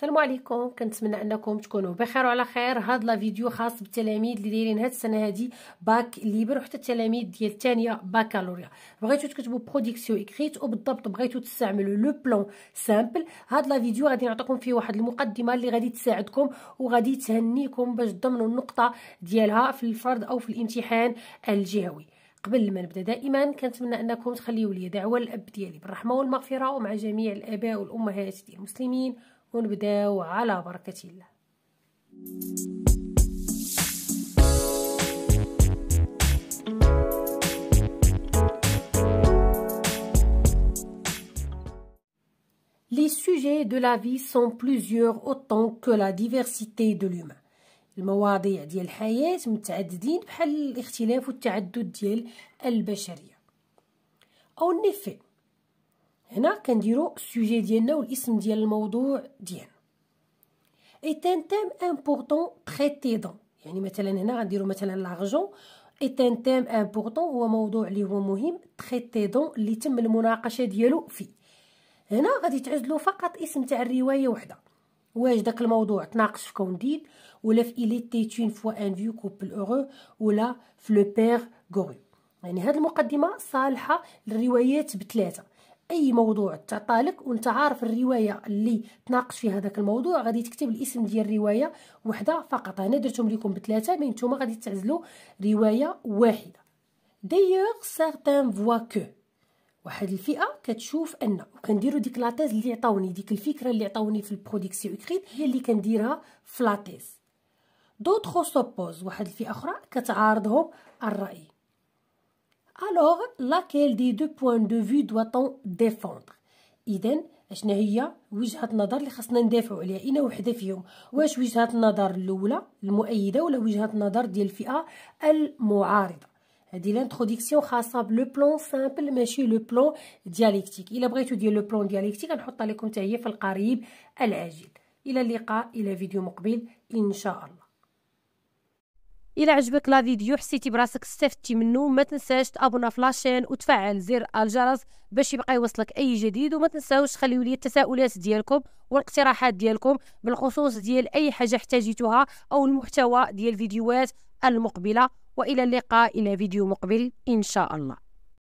السلام عليكم كنتمنى انكم تكونوا بخير وعلى خير هاد لا فيديو خاص بالتلاميذ اللي دايرين هاد السنه هادي باك ليبر وحتى التلاميذ ديال الثانيه باكالوريا بغيتو تكتبوا بروديكسيون اكريت وبالضبط بغيتو تستعملوا لو بلون سامبل هاد لا فيديو غادي نعطيكم فيه واحد المقدمه اللي غادي تساعدكم وغادي تهنيكم باش تضمنوا النقطه ديالها في الفرد او في الامتحان الجهوي قبل ما نبدا دائما كنتمنى انكم تخليوا لي دعوه الاب ديالي بالرحمه والمغفره ومع جميع الاباء والامهات ديال المسلمين ونبداو على بركة الله Les sujets de la vie sont plusieurs autant que la diversité de l'humain. المواضيع ديال الحياة متعددين بحال الاختلاف والتعدد ديال البشرية. En effet, هنا كنديرو السوجي ديالنا والاسم ديال الموضوع ديالنا اي تان تام امبورطون دون يعني مثلا هنا غنديرو مثلا لارجون اي تان تيم امبورطون هو موضوع اللي هو مهم دون اللي تم المناقشه ديالو فيه هنا غادي تعزلو فقط اسم تاع الروايه وحده واش داك الموضوع تناقش في كونديد ولا في إلي تيتون فوا ان فيو كوبل أورو ولا في لو بير غوري يعني هاد المقدمه صالحه للروايات بثلاثه اي موضوع تعطالك وانت عارف الروايه اللي تناقش فيها هذاك الموضوع غادي تكتب الاسم ديال الروايه وحده فقط انا درتهم لكم بثلاثه مي نتوما غادي تعزلوا روايه واحده دايوغ سارتان فوا كو واحد الفئه كتشوف ان وكنديروا ديك لاتيز اللي عطاوني ديك الفكره اللي عطاوني في البرودكسيون اكريت هي اللي كنديرها في لاتيز دوطخو سوبوز واحد الفئه اخرى كتعارضهم الراي alors laquelle des deux points de vue doit-on défendre اذا شنو هي وجهه النظر اللي خصنا ندافعوا عليها اين وحده فيهم واش وجهه النظر الاولى المؤيده ولا وجهه النظر ديال الفئه المعارضه هذه لانتروديكسيون خاصه بلو بلون سامبل ماشي لو بلون ديالكتيك الا بغيتو ديال لو بلون ديالكتيك غنحطها لكم حتى في القريب العاجل الى اللقاء الى فيديو مقبل ان شاء الله الى عجبك لا فيديو حسيتي براسك استفدتي منه ما تنساش تابونا في لاشين وتفعل زر الجرس باش يبقى يوصلك اي جديد وما تنساوش خليو لي التساؤلات ديالكم والاقتراحات ديالكم بالخصوص ديال اي حاجه احتاجيتوها او المحتوى ديال الفيديوهات المقبله والى اللقاء الى فيديو مقبل ان شاء الله